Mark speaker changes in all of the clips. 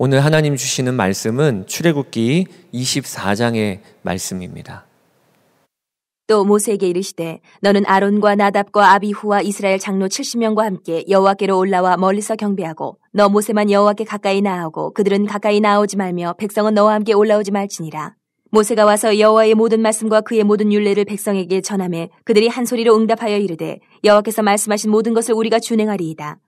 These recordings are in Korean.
Speaker 1: 오늘 하나님 주시는 말씀은 출애굽기 24장의 말씀입니다.
Speaker 2: 또 모세에게 이르시되 너는 아론과 나답과 아비후와 이스라엘 장로 70명과 함께 여호와께로 올라와 멀리서 경배하고 너 모세만 여호와께 가까이 나아오고 그들은 가까이 나오지 말며 백성은 너와 함께 올라오지 말지니라 모세가 와서 여호와의 모든 말씀과 그의 모든 윤례를 백성에게 전함해 그들이 한 소리로 응답하여 이르되 여호와께서 말씀하신 모든 것을 우리가 준행하리이다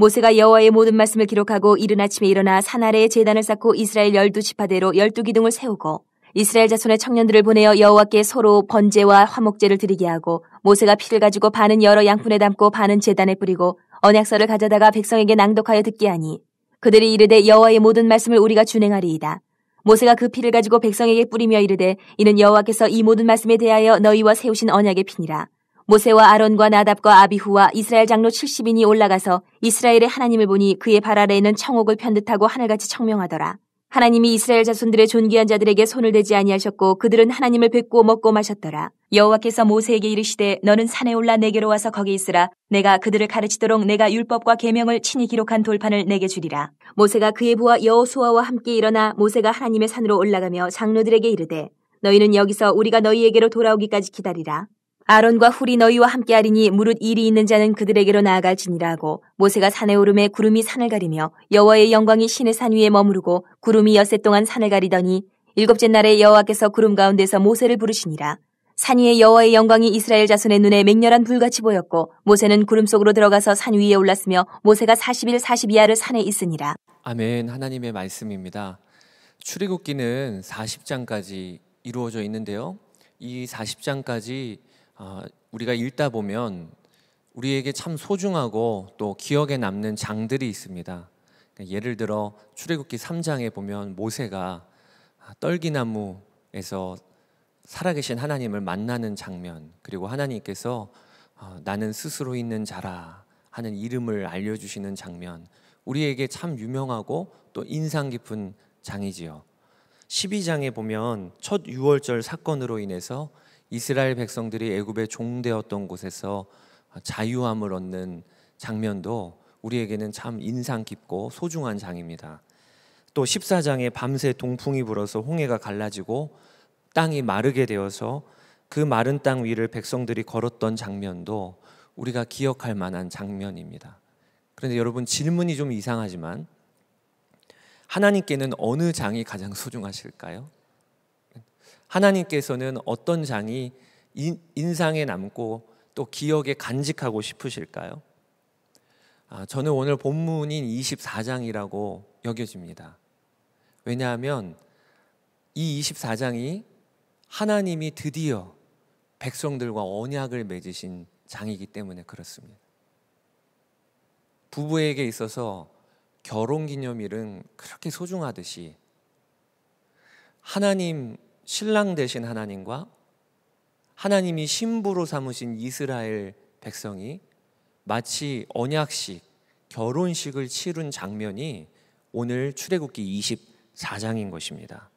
Speaker 2: 모세가 여호와의 모든 말씀을 기록하고 이른 아침에 일어나 산 아래에 재단을 쌓고 이스라엘 열두 지파대로 열두 기둥을 세우고 이스라엘 자손의 청년들을 보내어 여호와께 서로 번제와 화목제를 드리게 하고 모세가 피를 가지고 반은 여러 양푼에 담고 반은 재단에 뿌리고 언약서를 가져다가 백성에게 낭독하여 듣게 하니 그들이 이르되 여호와의 모든 말씀을 우리가 준행하리이다. 모세가 그 피를 가지고 백성에게 뿌리며 이르되 이는 여호와께서 이 모든 말씀에 대하여 너희와 세우신 언약의 피니라. 모세와 아론과 나답과 아비후와 이스라엘 장로 70인이 올라가서 이스라엘의 하나님을 보니 그의 발 아래에 는 청옥을 편듯하고 하늘같이 청명하더라. 하나님이 이스라엘 자손들의 존귀한 자들에게 손을 대지 아니하셨고 그들은 하나님을 뵙고 먹고 마셨더라. 여호와께서 모세에게 이르시되 너는 산에 올라 내게로 와서 거기 있으라. 내가 그들을 가르치도록 내가 율법과 계명을 친히 기록한 돌판을 내게 주리라. 모세가 그의 부하 여호수아와 함께 일어나 모세가 하나님의 산으로 올라가며 장로들에게 이르되 너희는 여기서 우리가 너희에게로 돌아오기까지 기다리라. 아론과 훌이 너희와 함께하리니 무릇 일이 있는 자는 그들에게로 나아갈지니라 하고 모세가 산에 오름에 구름이 산을 가리며 여호와의 영광이 신의 산 위에 머무르고 구름이 엿새 동안 산을 가리더니 일곱째 날에 여호와께서 구름 가운데서 모세를 부르시니라 산 위에 여호와의 영광이 이스라엘 자손의 눈에 맹렬한 불같이 보였고 모세는 구름 속으로 들어가서 산 위에 올랐으며 모세가 40일 42야를 산에 있으니라
Speaker 1: 아멘 하나님의 말씀입니다 출애굽기는 40장까지 이루어져 있는데요 이 40장까지 어, 우리가 읽다 보면 우리에게 참 소중하고 또 기억에 남는 장들이 있습니다. 그러니까 예를 들어 출애굽기 3장에 보면 모세가 아, 떨기나무에서 살아계신 하나님을 만나는 장면 그리고 하나님께서 어, 나는 스스로 있는 자라 하는 이름을 알려주시는 장면 우리에게 참 유명하고 또 인상 깊은 장이지요. 12장에 보면 첫 6월절 사건으로 인해서 이스라엘 백성들이 애굽에 종되었던 곳에서 자유함을 얻는 장면도 우리에게는 참 인상 깊고 소중한 장입니다. 또 14장에 밤새 동풍이 불어서 홍해가 갈라지고 땅이 마르게 되어서 그 마른 땅 위를 백성들이 걸었던 장면도 우리가 기억할 만한 장면입니다. 그런데 여러분 질문이 좀 이상하지만 하나님께는 어느 장이 가장 소중하실까요? 하나님께서는 어떤 장이 인상에 남고 또 기억에 간직하고 싶으실까요? 아, 저는 오늘 본문인 24장이라고 여겨집니다. 왜냐하면 이 24장이 하나님이 드디어 백성들과 언약을 맺으신 장이기 때문에 그렇습니다. 부부에게 있어서 결혼 기념일은 그렇게 소중하듯이 하나님 신랑 되신 하나님과 하나님이 신부로 삼으신 이스라엘 백성이 마치 언약식 결혼식을 치른 장면이 오늘 출애굽기 24장인 것입니다.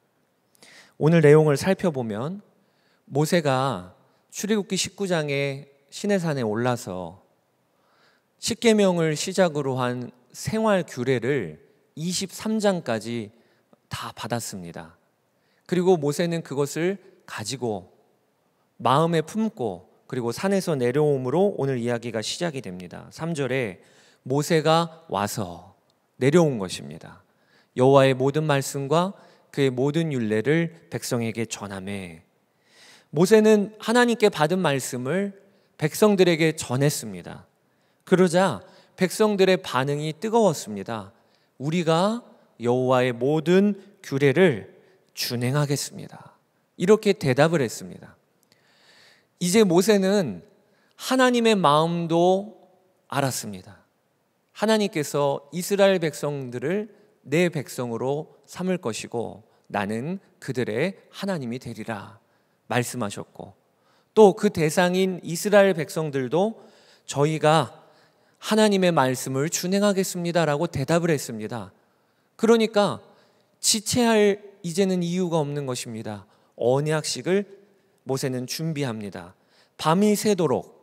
Speaker 1: 오늘 내용을 살펴보면 모세가 출애굽기 19장에 시내산에 올라서 십계명을 시작으로 한 생활 규례를 23장까지 다 받았습니다. 그리고 모세는 그것을 가지고 마음에 품고 그리고 산에서 내려옴으로 오늘 이야기가 시작이 됩니다. 3절에 모세가 와서 내려온 것입니다. 여호와의 모든 말씀과 그의 모든 율례를 백성에게 전함에 모세는 하나님께 받은 말씀을 백성들에게 전했습니다. 그러자 백성들의 반응이 뜨거웠습니다. 우리가 여호와의 모든 규례를 준행하겠습니다. 이렇게 대답을 했습니다. 이제 모세는 하나님의 마음도 알았습니다. 하나님께서 이스라엘 백성들을 내 백성으로 삼을 것이고 나는 그들의 하나님이 되리라 말씀하셨고 또 그 대상인 이스라엘 백성들도 저희가 하나님의 말씀을 준행하겠습니다라고 대답을 했습니다. 그러니까 지체할 이제는 이유가 없는 것입니다. 언약식을 모세는 준비합니다. 밤이 새도록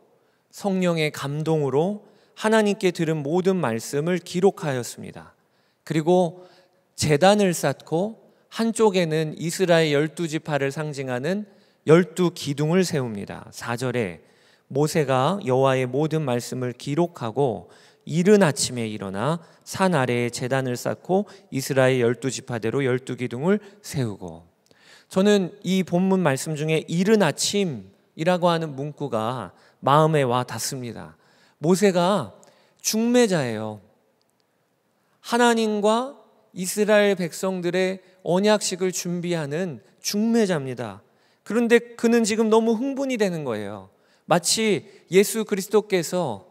Speaker 1: 성령의 감동으로 하나님께 들은 모든 말씀을 기록하였습니다. 그리고 재단을 쌓고 한쪽에는 이스라엘 열두 지파를 상징하는 열두 기둥을 세웁니다. 4절에 모세가 여호와의 모든 말씀을 기록하고 이른 아침에 일어나 산 아래에 재단을 쌓고 이스라엘 열두 지파대로 열두 기둥을 세우고 저는 이 본문 말씀 중에 이른 아침이라고 하는 문구가 마음에 와 닿습니다. 모세가 중매자예요. 하나님과 이스라엘 백성들의 언약식을 준비하는 중매자입니다. 그런데 그는 지금 너무 흥분이 되는 거예요. 마치 예수 그리스도께서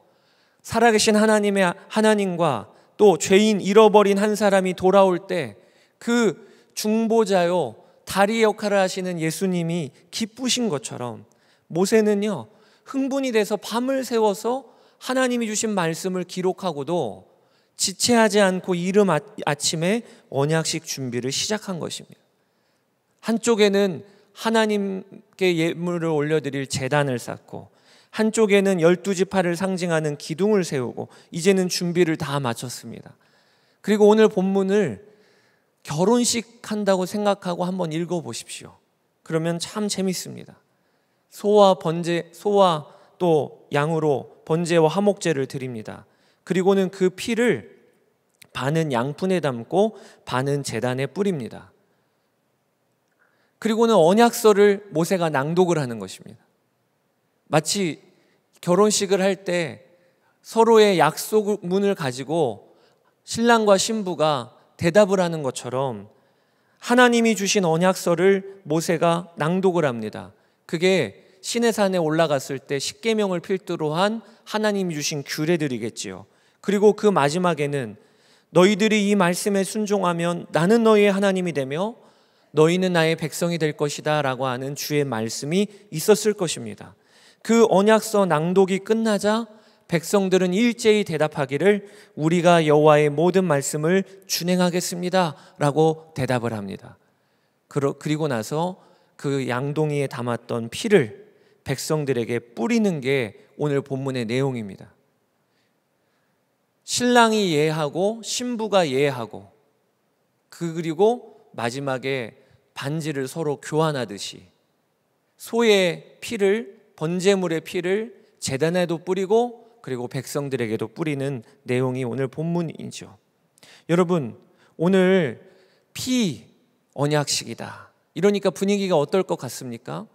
Speaker 1: 살아계신 하나님의 하나님과 또 죄인 잃어버린 한 사람이 돌아올 때 그 중보자요 다리 역할을 하시는 예수님이 기쁘신 것처럼 모세는요 흥분이 돼서 밤을 새워서 하나님이 주신 말씀을 기록하고도 지체하지 않고 이름 아, 아침에 언약식 준비를 시작한 것입니다. 한쪽에는 하나님께 예물을 올려드릴 재단을 쌓고 한쪽에는 열두 지파를 상징하는 기둥을 세우고 이제는 준비를 다 마쳤습니다. 그리고 오늘 본문을 결혼식 한다고 생각하고 한번 읽어 보십시오. 그러면 참 재밌습니다. 소와 번제 소와 또 양으로 번제와 화목제를 드립니다. 그리고는 그 피를 반은 양푼에 담고 반은 제단에 뿌립니다. 그리고는 언약서를 모세가 낭독을 하는 것입니다. 마치 결혼식을 할 때 서로의 약속문을 가지고 신랑과 신부가 대답을 하는 것처럼 하나님이 주신 언약서를 모세가 낭독을 합니다. 그게 시내산에 올라갔을 때 십계명을 필두로 한 하나님이 주신 규례들이겠지요. 그리고 그 마지막에는 너희들이 이 말씀에 순종하면 나는 너희의 하나님이 되며 너희는 나의 백성이 될 것이다라고 하는 주의 말씀이 있었을 것입니다. 그 언약서 낭독이 끝나자 백성들은 일제히 대답하기를 우리가 여호와의 모든 말씀을 준행하겠습니다라고 대답을 합니다. 그리고 나서 그 양동이에 담았던 피를 백성들에게 뿌리는 게 오늘 본문의 내용입니다. 신랑이 예하고 신부가 예하고 그 그리고 마지막에 반지를 서로 교환하듯이 소의 피를 번제물의 피를 재단에도 뿌리고 그리고 백성들에게도 뿌리는 내용이 오늘 본문이죠. 여러분, 오늘 피 언약식이다. 이러니까 분위기가 어떨 것 같습니까?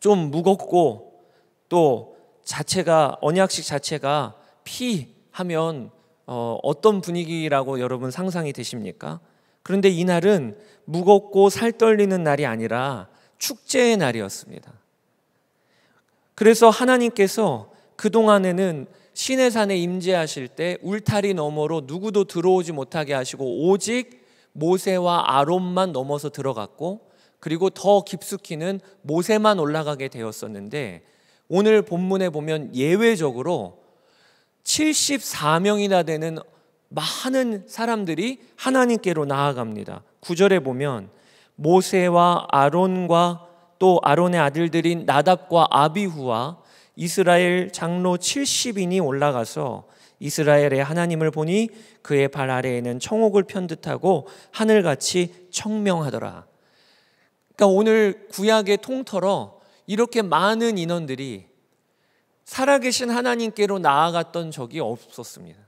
Speaker 1: 좀 무겁고 또 자체가 언약식 자체가 피 하면 어, 어떤 분위기라고 여러분 상상이 되십니까? 그런데 이날은 무겁고 살떨리는 날이 아니라 축제의 날이었습니다. 그래서 하나님께서 그동안에는 신의 산에 임재하실 때 울타리 너머로 누구도 들어오지 못하게 하시고 오직 모세와 아론만 넘어서 들어갔고 그리고 더 깊숙이는 모세만 올라가게 되었었는데 오늘 본문에 보면 예외적으로 74명이나 되는 많은 사람들이 하나님께로 나아갑니다. 9절에 보면 모세와 아론과 또 아론의 아들들인 나답과 아비후와 이스라엘 장로 70인이 올라가서 이스라엘의 하나님을 보니 그의 발 아래에는 청옥을 편 듯하고 하늘같이 청명하더라. 그러니까 오늘 구약의 통틀어 이렇게 많은 인원들이 살아계신 하나님께로 나아갔던 적이 없었습니다.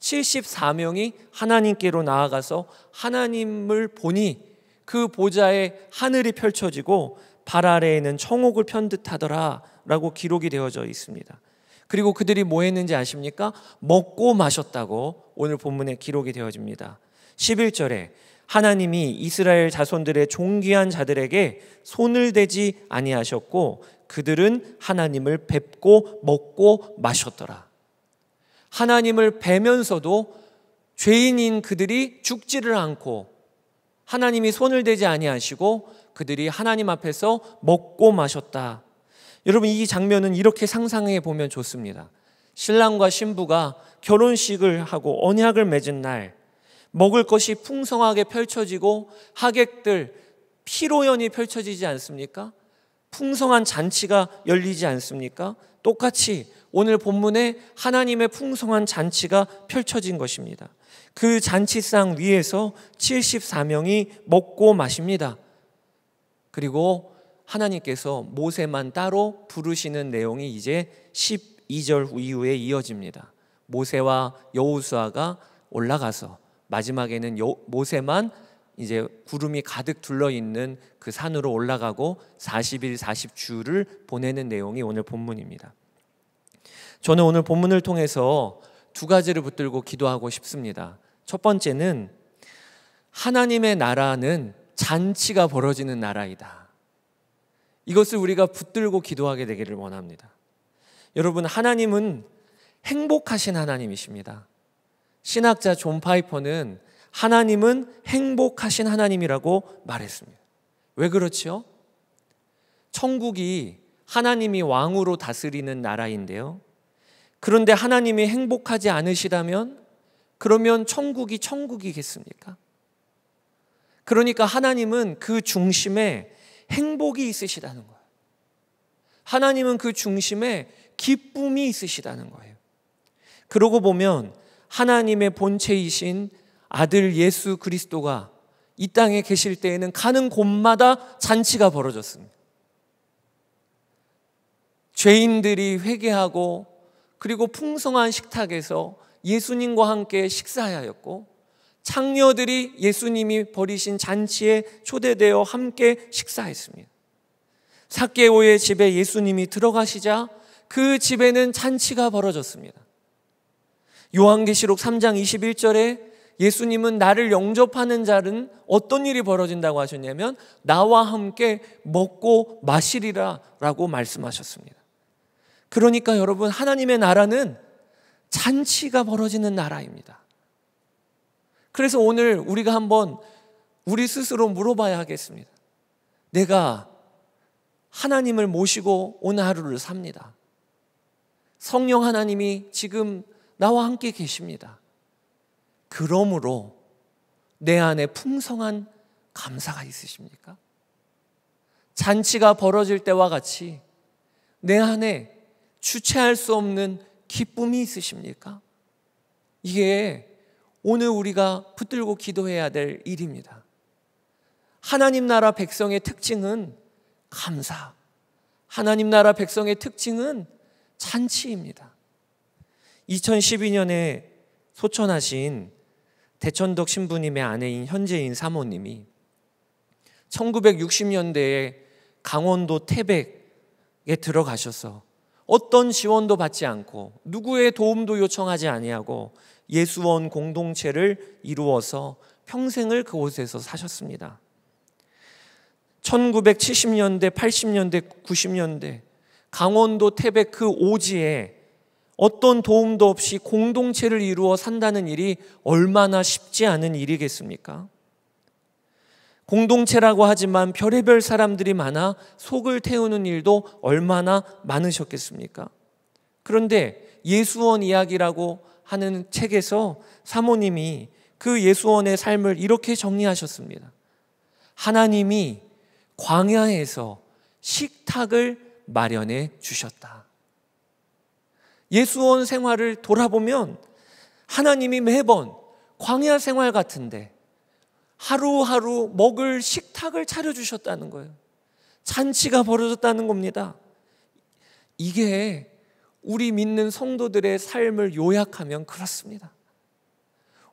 Speaker 1: 74명이 하나님께로 나아가서 하나님을 보니 그 보좌에 하늘이 펼쳐지고 발 아래에는 청옥을 편 듯하더라라고 기록이 되어져 있습니다. 그리고 그들이 뭐 했는지 아십니까? 먹고 마셨다고 오늘 본문에 기록이 되어집니다. 11절에 하나님이 이스라엘 자손들의 존귀한 자들에게 손을 대지 아니하셨고 그들은 하나님을 뵙고 먹고 마셨더라. 하나님을 뵈면서도 죄인인 그들이 죽지를 않고 하나님이 손을 대지 아니하시고 그들이 하나님 앞에서 먹고 마셨다. 여러분 이 장면은 이렇게 상상해 보면 좋습니다. 신랑과 신부가 결혼식을 하고 언약을 맺은 날 먹을 것이 풍성하게 펼쳐지고 하객들 피로연이 펼쳐지지 않습니까? 풍성한 잔치가 열리지 않습니까? 똑같이 오늘 본문에 하나님의 풍성한 잔치가 펼쳐진 것입니다. 그 잔치상 위에서 74명이 먹고 마십니다. 그리고 하나님께서 모세만 따로 부르시는 내용이 이제 12절 이후에 이어집니다. 모세와 여호수아가 올라가서 마지막에는 모세만 이제 구름이 가득 둘러 있는 그 산으로 올라가고 40일 40주를 보내는 내용이 오늘 본문입니다. 저는 오늘 본문을 통해서 두 가지를 붙들고 기도하고 싶습니다. 첫 번째는 하나님의 나라는 잔치가 벌어지는 나라이다. 이것을 우리가 붙들고 기도하게 되기를 원합니다. 여러분, 하나님은 행복하신 하나님이십니다. 신학자 존 파이퍼는 하나님은 행복하신 하나님이라고 말했습니다. 왜그렇지 천국이 하나님이 왕으로 다스리는 나라인데요. 그런데 하나님이 행복하지 않으시다면 그러면 천국이 천국이겠습니까? 그러니까 하나님은 그 중심에 행복이 있으시다는 거예요. 하나님은 그 중심에 기쁨이 있으시다는 거예요. 그러고 보면 하나님의 본체이신 아들 예수 그리스도가 이 땅에 계실 때에는 가는 곳마다 잔치가 벌어졌습니다. 죄인들이 회개하고 그리고 풍성한 식탁에서 예수님과 함께 식사하였고 창녀들이 예수님이 버리신 잔치에 초대되어 함께 식사했습니다. 사케오의 집에 예수님이 들어가시자 그 집에는 잔치가 벌어졌습니다. 요한계시록 3장 21절에 예수님은 나를 영접하는 자는 어떤 일이 벌어진다고 하셨냐면 나와 함께 먹고 마시리라 라고 말씀하셨습니다. 그러니까 여러분 하나님의 나라는 잔치가 벌어지는 나라입니다. 그래서 오늘 우리가 한번 우리 스스로 물어봐야 하겠습니다. 내가 하나님을 모시고 오늘 하루를 삽니다. 성령 하나님이 지금 나와 함께 계십니다. 그러므로 내 안에 풍성한 감사가 있으십니까? 잔치가 벌어질 때와 같이 내 안에 주체할 수 없는 기쁨이 있으십니까? 이게 오늘 우리가 붙들고 기도해야 될 일입니다. 하나님 나라 백성의 특징은 감사. 하나님 나라 백성의 특징은 잔치입니다. 2012년에 소천하신 대천덕 신부님의 아내인 현재인 사모님이 1960년대에 강원도 태백에 들어가셔서 어떤 지원도 받지 않고 누구의 도움도 요청하지 아니하고 예수원 공동체를 이루어서 평생을 그곳에서 사셨습니다. 1970년대, 80년대, 90년대 강원도 태백 그 오지에 어떤 도움도 없이 공동체를 이루어 산다는 일이 얼마나 쉽지 않은 일이겠습니까? 공동체라고 하지만 별의별 사람들이 많아 속을 태우는 일도 얼마나 많으셨겠습니까? 그런데 예수원 이야기라고 하는 책에서 사모님이 그 예수원의 삶을 이렇게 정리하셨습니다. 하나님이 광야에서 식탁을 마련해 주셨다. 예수원 생활을 돌아보면 하나님이 매번 광야 생활 같은데 하루하루 먹을 식탁을 차려주셨다는 거예요. 잔치가 벌어졌다는 겁니다. 이게 우리 믿는 성도들의 삶을 요약하면 그렇습니다.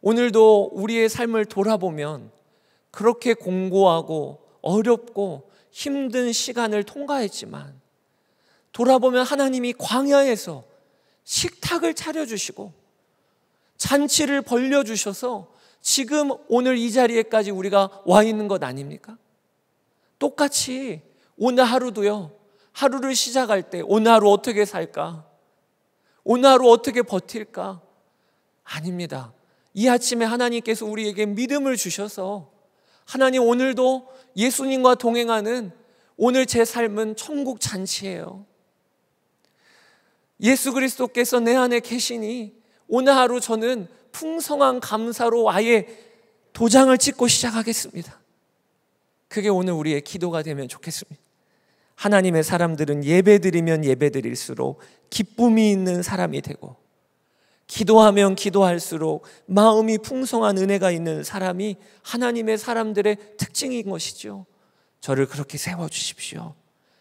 Speaker 1: 오늘도 우리의 삶을 돌아보면 그렇게 공고하고 어렵고 힘든 시간을 통과했지만 돌아보면 하나님이 광야에서 식탁을 차려주시고 잔치를 벌려주셔서 지금 오늘 이 자리에까지 우리가 와 있는 것 아닙니까? 똑같이 오늘 하루도요, 하루를 시작할 때 오늘 하루 어떻게 살까? 오늘 하루 어떻게 버틸까? 아닙니다. 이 아침에 하나님께서 우리에게 믿음을 주셔서 하나님 오늘도 예수님과 동행하는 오늘 제 삶은 천국 잔치예요. 예수 그리스도께서 내 안에 계시니 오늘 하루 저는 풍성한 감사로 아예 도장을 찍고 시작하겠습니다. 그게 오늘 우리의 기도가 되면 좋겠습니다. 하나님의 사람들은 예배드리면 예배드릴수록 기쁨이 있는 사람이 되고 기도하면 기도할수록 마음이 풍성한 은혜가 있는 사람이 하나님의 사람들의 특징인 것이죠. 저를 그렇게 세워 주십시오.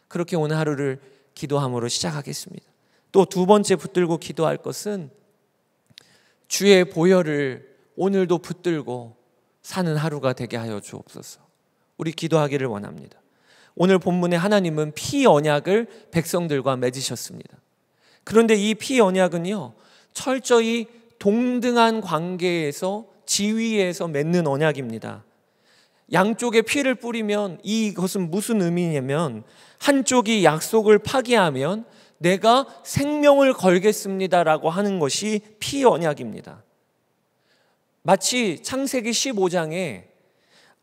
Speaker 1: 그렇게 오늘 하루를 기도함으로 시작하겠습니다. 또 두 번째 붙들고 기도할 것은 주의 보혈을 오늘도 붙들고 사는 하루가 되게 하여 주옵소서. 우리 기도하기를 원합니다. 오늘 본문에 하나님은 피 언약을 백성들과 맺으셨습니다. 그런데 이 피 언약은요, 철저히 동등한 관계에서 지위에서 맺는 언약입니다. 양쪽에 피를 뿌리면 이것은 무슨 의미냐면 한쪽이 약속을 파괴하면 내가 생명을 걸겠습니다라고 하는 것이 피언약입니다. 마치 창세기 15장에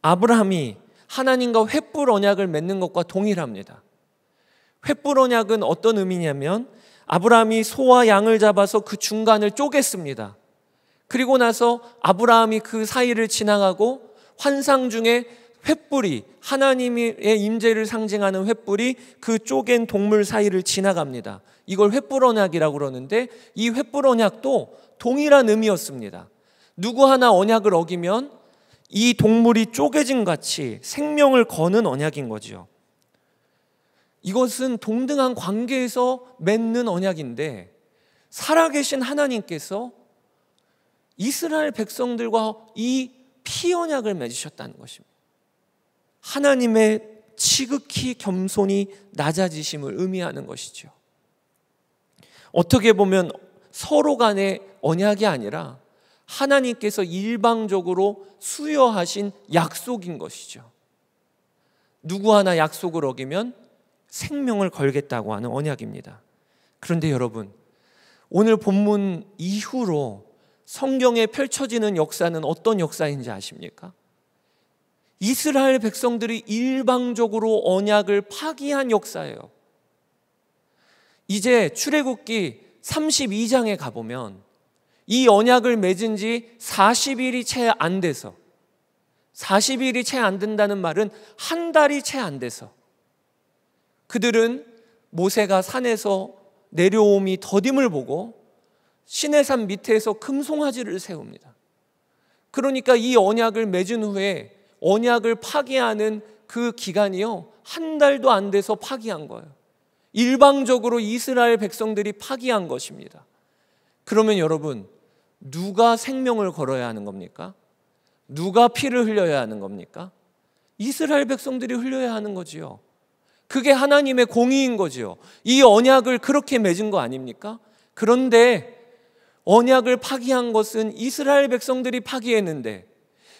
Speaker 1: 아브라함이 하나님과 횃불 언약을 맺는 것과 동일합니다. 횃불 언약은 어떤 의미냐면 아브라함이 소와 양을 잡아서 그 중간을 쪼갰습니다. 그리고 나서 아브라함이 그 사이를 지나가고 환상 중에 횃불이 하나님의 임재를 상징하는 횃불이 그 쪼갠 동물 사이를 지나갑니다. 이걸 횃불 언약이라고 그러는데 이 횃불 언약도 동일한 의미였습니다. 누구 하나 언약을 어기면 이 동물이 쪼개진 같이 생명을 거는 언약인 거지요. 이것은 동등한 관계에서 맺는 언약인데 살아계신 하나님께서 이스라엘 백성들과 이 피언약을 맺으셨다는 것입니다. 하나님의 지극히 겸손이 낮아지심을 의미하는 것이죠. 어떻게 보면 서로 간의 언약이 아니라 하나님께서 일방적으로 수여하신 약속인 것이죠. 누구 하나 약속을 어기면 생명을 걸겠다고 하는 언약입니다. 그런데 여러분, 오늘 본문 이후로 성경에 펼쳐지는 역사는 어떤 역사인지 아십니까? 이스라엘 백성들이 일방적으로 언약을 파기한 역사예요. 이제 출애굽기 32장에 가보면 이 언약을 맺은 지 40일이 채 안 돼서 40일이 채 안 된다는 말은 한 달이 채 안 돼서 그들은 모세가 산에서 내려옴이 더딤을 보고 시내산 밑에서 금송아지를 세웁니다. 그러니까 이 언약을 맺은 후에 언약을 파기하는 그 기간이요. 한 달도 안 돼서 파기한 거예요. 일방적으로 이스라엘 백성들이 파기한 것입니다. 그러면 여러분, 누가 생명을 걸어야 하는 겁니까? 누가 피를 흘려야 하는 겁니까? 이스라엘 백성들이 흘려야 하는 거지요. 그게 하나님의 공의인 거지요. 이 언약을 그렇게 맺은 거 아닙니까? 그런데 언약을 파기한 것은 이스라엘 백성들이 파기했는데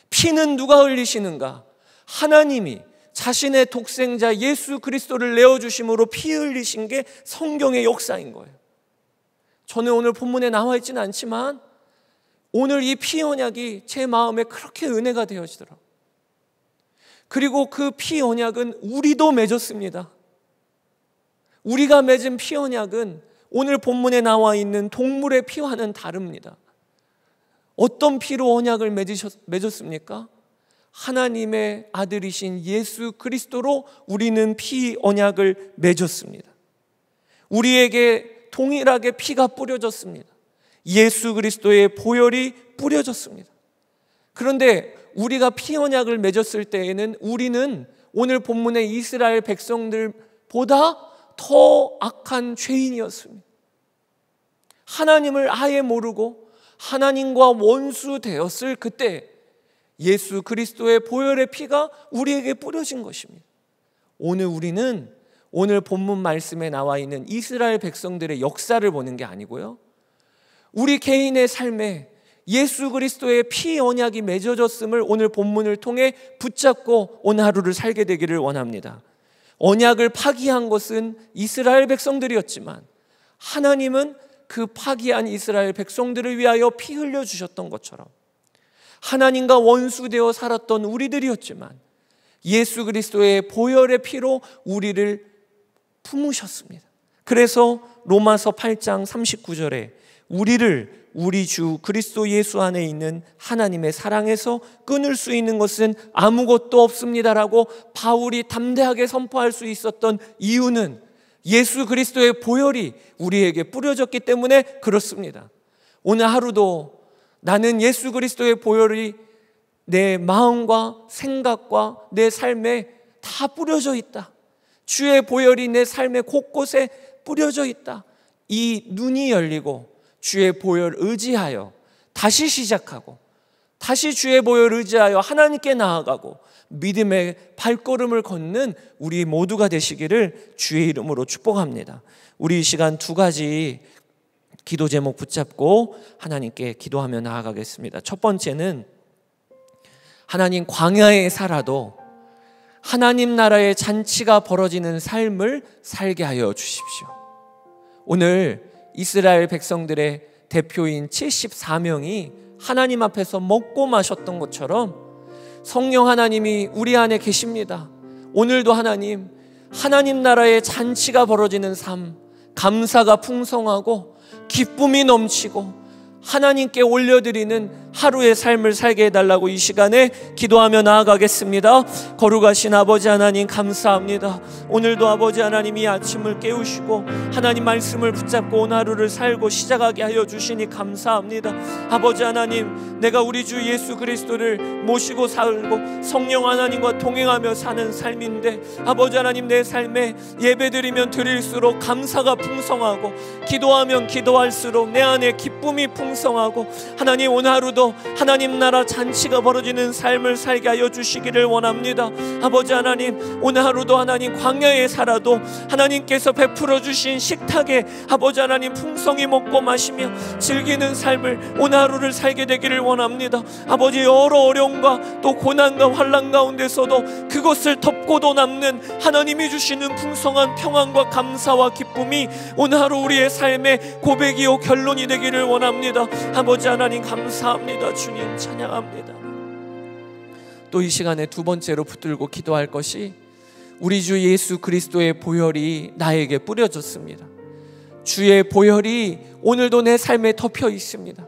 Speaker 1: 피는 누가 흘리시는가? 하나님이 자신의 독생자 예수 그리스도를 내어주심으로 피 흘리신 게 성경의 역사인 거예요. 저는 오늘 본문에 나와 있지 않지만 오늘 이 피 언약이 제 마음에 그렇게 은혜가 되어지더라. 그리고 그 피 언약은 우리도 맺었습니다. 우리가 맺은 피 언약은 오늘 본문에 나와 있는 동물의 피와는 다릅니다. 어떤 피로 언약을 맺으셨, 맺었습니까? 하나님의 아들이신 예수 그리스도로 우리는 피 언약을 맺었습니다. 우리에게 동일하게 피가 뿌려졌습니다. 예수 그리스도의 보혈이 뿌려졌습니다. 그런데 우리가 피 언약을 맺었을 때에는 우리는 오늘 본문의 이스라엘 백성들보다 더 악한 죄인이었습니다. 하나님을 아예 모르고 하나님과 원수 되었을 그때 예수 그리스도의 보혈의 피가 우리에게 뿌려진 것입니다. 오늘 우리는 오늘 본문 말씀에 나와 있는 이스라엘 백성들의 역사를 보는 게 아니고요. 우리 개인의 삶에 예수 그리스도의 피 언약이 맺어졌음을 오늘 본문을 통해 붙잡고 오늘 하루를 살게 되기를 원합니다. 언약을 파기한 것은 이스라엘 백성들이었지만 하나님은 그 파기한 이스라엘 백성들을 위하여 피 흘려 주셨던 것처럼 하나님과 원수되어 살았던 우리들이었지만 예수 그리스도의 보혈의 피로 우리를 품으셨습니다. 그래서 로마서 8장 39절에 우리를 우리 주 그리스도 예수 안에 있는 하나님의 사랑에서 끊을 수 있는 것은 아무것도 없습니다라고 바울이 담대하게 선포할 수 있었던 이유는 예수 그리스도의 보혈이 우리에게 뿌려졌기 때문에 그렇습니다. 오늘 하루도 나는 예수 그리스도의 보혈이 내 마음과 생각과 내 삶에 다 뿌려져 있다. 주의 보혈이 내 삶의 곳곳에 뿌려져 있다. 이 눈이 열리고 주의 보혈 의지하여 다시 시작하고 다시 주의 보혈 의지하여 하나님께 나아가고 믿음의 발걸음을 걷는 우리 모두가 되시기를 주의 이름으로 축복합니다. 우리 시간 두 가지 기도 제목 붙잡고 하나님께 기도하며 나아가겠습니다. 첫 번째는 하나님 광야에 살아도 하나님 나라의 잔치가 벌어지는 삶을 살게 하여 주십시오. 오늘 이스라엘 백성들의 대표인 74명이 하나님 앞에서 먹고 마셨던 것처럼 성령 하나님이 우리 안에 계십니다. 오늘도 하나님, 하나님 나라의 잔치가 벌어지는 삶, 감사가 풍성하고 기쁨이 넘치고 하나님께 올려드리는 하루의 삶을 살게 해달라고 이 시간에 기도하며 나아가겠습니다. 거룩하신 아버지 하나님 감사합니다. 오늘도 아버지 하나님이 아침을 깨우시고 하나님 말씀을 붙잡고 온 하루를 살고 시작하게 하여 주시니 감사합니다. 아버지 하나님 내가 우리 주 예수 그리스도를 모시고 살고 성령 하나님과 동행하며 사는 삶인데 아버지 하나님 내 삶에 예배드리면 드릴수록 감사가 풍성하고 기도하면 기도할수록 내 안에 기쁨이 풍성하고 하나님 오늘 하루도 하나님 나라 잔치가 벌어지는 삶을 살게 하여 주시기를 원합니다. 아버지 하나님 오늘 하루도 하나님 광야에 살아도 하나님께서 베풀어 주신 식탁에 아버지 하나님 풍성히 먹고 마시며 즐기는 삶을 오늘 하루를 살게 되기를 원합니다. 아버지 여러 어려움과 또 고난과 환란 가운데서도 그것을 덮고도 남는 하나님이 주시는 풍성한 평안과 감사와 기쁨이 오늘 하루 우리의 삶의 고백이요 결론이 되기를 원합니다. 아버지 하나님 감사합니다. 감사합니다. 주님 찬양합니다. 또 이 시간에 두 번째로 붙들고 기도할 것이 우리 주 예수 그리스도의 보혈이 나에게 뿌려졌습니다. 주의 보혈이 오늘도 내 삶에 덮여 있습니다.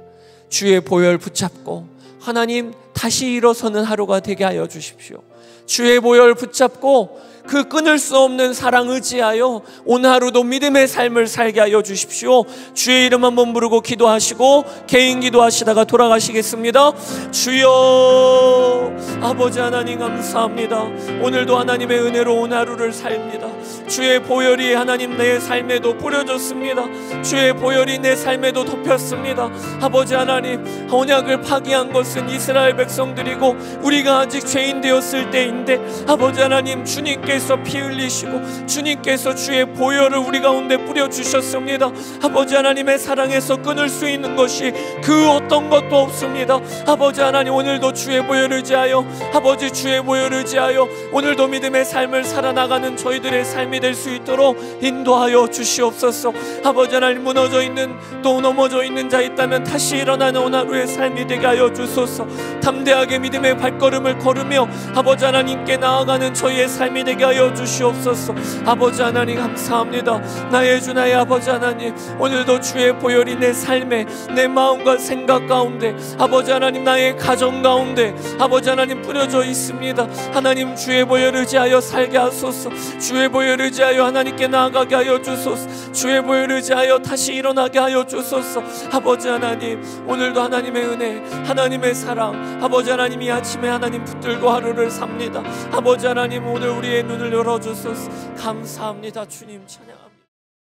Speaker 1: 주의 보혈 붙잡고 하나님 다시 일어서는 하루가 되게 하여 주십시오. 주의 보혈 붙잡고 그 끊을 수 없는 사랑 의지하여 오늘 하루도 믿음의 삶을 살게 하여 주십시오. 주의 이름 한번 부르고 기도하시고 개인 기도하시다가 돌아가시겠습니다. 주여 아버지 하나님 감사합니다. 오늘도 하나님의 은혜로 오늘 하루를 삽니다. 주의 보혈이 하나님 내 삶에도 뿌려졌습니다. 주의 보혈이 내 삶에도 덮였습니다. 아버지 하나님 언약을 파기한 것은 이스라엘 백성들이고 우리가 아직 죄인 되었을 때인데 아버지 하나님 주님께 주님께서 피 흘리시고 주님께서 주의 보혈을 우리 가운데 뿌려 주셨습니다. 아버지 하나님의 사랑에서 끊을 수 있는 것이 그 어떤 것도 없습니다. 아버지 하나님 오늘도 주의 보혈을 지하여 아버지 주의 보혈을 지하여 오늘도 믿음의 삶을 살아나가는 저희들의 삶이 될 수 있도록 인도하여 주시옵소서. 아버지 하나님 무너져 있는 또 넘어져 있는 자 있다면 다시 일어나는 오늘 의 삶이 되게 하여 주소서. 담대하게 믿음의 발걸음을 걸으며 아버지 하나님께 나아가는 저희의 삶이 되게 하여 주시옵소서 아버지 하나님 감사합니다 나의 주 나의 아버지 하나님 오늘도 주의 보혈이 내 삶에 내 마음과 생각 가운데 아버지 하나님 나의 가정 가운데 아버지 하나님 뿌려져 있습니다 하나님 주의 보혈 의지하여 살게 하소서 주의 보혈 의지하여 하나님께 나아가게 하여 주소서 주의 보혈 의지하여 다시 일어나게 하여 주소서 아버지 하나님 오늘도 하나님의 은혜 하나님의 사랑 아버지 하나님이 아침에 하나님 붙들고 하루를 삽니다 아버지 하나님 오늘 우리의 눈을 열어주소서 감사합니다 주님 찬양